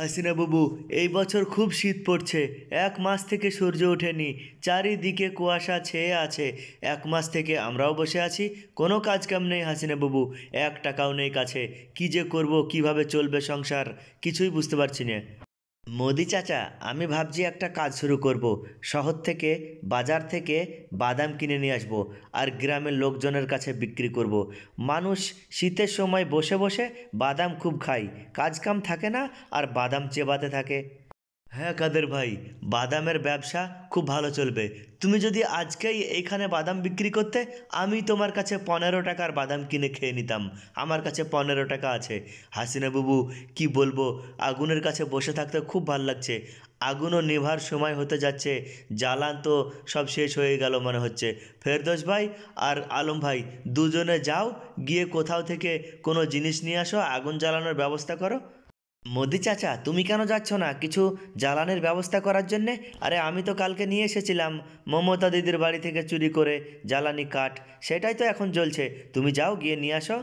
হাসিনা বাবু এই বছর খুব শীত পড়ছে এক মাস থেকে সূর্য ওঠেনি চারিদিকে কুয়াশা ছেয়ে আছে এক মাস থেকে আমরাও বসে আছি কোনো কাজ কাম নেই হাসিনা বাবু এক টাকাও নেই কাছে কি যে করব কিভাবে চলবে সংসার কিছুই বুঝতে পারছি না মোদি চাচা আমি ভাবছি একটা কাজ শুরু করব শহর থেকে বাজার থেকে বাদাম কিনে নিয়ে আসব আর গ্রামের লোকজনের কাছে বিক্রি করব মানুষ শীতের সময় বসে বসে বাদাম খুব খায় কাজ কাম থাকে না আর বাদাম চেবাতে থাকে হ্যাঁ কাদের ভাই বাদামের ব্যবসা খুব ভালো চলবে তুমি যদি আজকেই এখানে বাদাম বিক্রি করতে আমি তোমার কাছে পনেরো টাকার বাদাম কিনে খেয়ে নিতাম আমার কাছে পনেরো টাকা আছে হাসিনা বাবু কি বলবো আগুনের কাছে বসে থাকতে খুব ভাল লাগছে আগুনও নেভার সময় হতে যাচ্ছে জ্বালান তো সব শেষ হয়ে গেল মনে হচ্ছে ফেরদোস ভাই আর আলম ভাই দুজনে যাও গিয়ে কোথাও থেকে কোনো জিনিস নিয়ে আসো আগুন জ্বালানোর ব্যবস্থা করো মোদি চাচা তুমি কেন যাচ্ছ না কিছু জ্বালানির ব্যবস্থা করার জন্যে আরে আমি তো কালকে নিয়ে এসেছিলাম মমতা দিদির বাড়ি থেকে চুরি করে জ্বালানি কাঠ সেটাই তো এখন জ্বলছে তুমি যাও গিয়ে নিয়ে আসো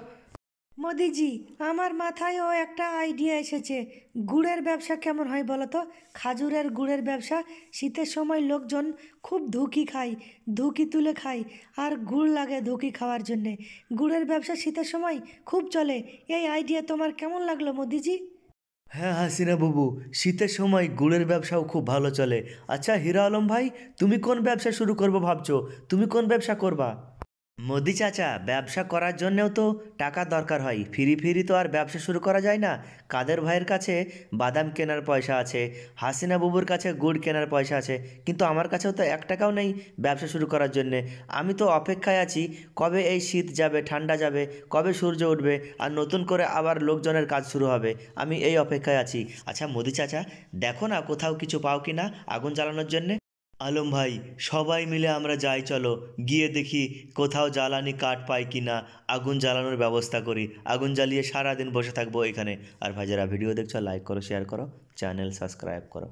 মোদিজি আমার মাথায়ও একটা আইডিয়া এসেছে গুড়ের ব্যবসা কেমন হয় বলো তো খাজুরের গুড়ের ব্যবসা শীতের সময় লোকজন খুব ধুকি খায় ধুকি তুলে খায় আর গুড় লাগে ধুকি খাওয়ার জন্যে গুড়ের ব্যবসা শীতের সময় খুব চলে এই আইডিয়া তোমার কেমন লাগলো মোদিজি হ্যাঁ হাসিনা বাবু শীতের সময় গুড়ের ব্যবসাও খুব ভালো চলে আচ্ছা হিরা আলম ভাই তুমি কোন ব্যবসা শুরু করবো ভাবছো তুমি কোন ব্যবসা করবা মোদি চাচা ব্যবসা করার জন্যেও তো টাকা দরকার হয় ফিরি ফিরি তো আর ব্যবসা শুরু করা যায় না কাদের ভাইয়ের কাছে বাদাম কেনার পয়সা আছে হাসিনা বুবুর কাছে গুড় কেনার পয়সা আছে কিন্তু আমার কাছেও তো এক টাকাও নেই ব্যবসা শুরু করার জন্যে আমি তো অপেক্ষায় আছি কবে এই শীত যাবে ঠান্ডা যাবে কবে সূর্য উঠবে আর নতুন করে আবার লোকজনের কাজ শুরু হবে আমি এই অপেক্ষায় আছি আচ্ছা মোদি চাচা দেখো না কোথাও কিছু পাও কি না আগুন জ্বালানোর জন্যে আলম ভাই সবাই মিলে আমরা যাই চলো গিয়ে দেখি কোথাও জ্বালানি কাঠ পাই কি না আগুন জ্বালানোর ব্যবস্থা করি আগুন জ্বালিয়ে সারাদিন বসে থাকবো এখানে আর ভাই যারা ভিডিও দেখছো লাইক করো শেয়ার করো চ্যানেল সাবস্ক্রাইব করো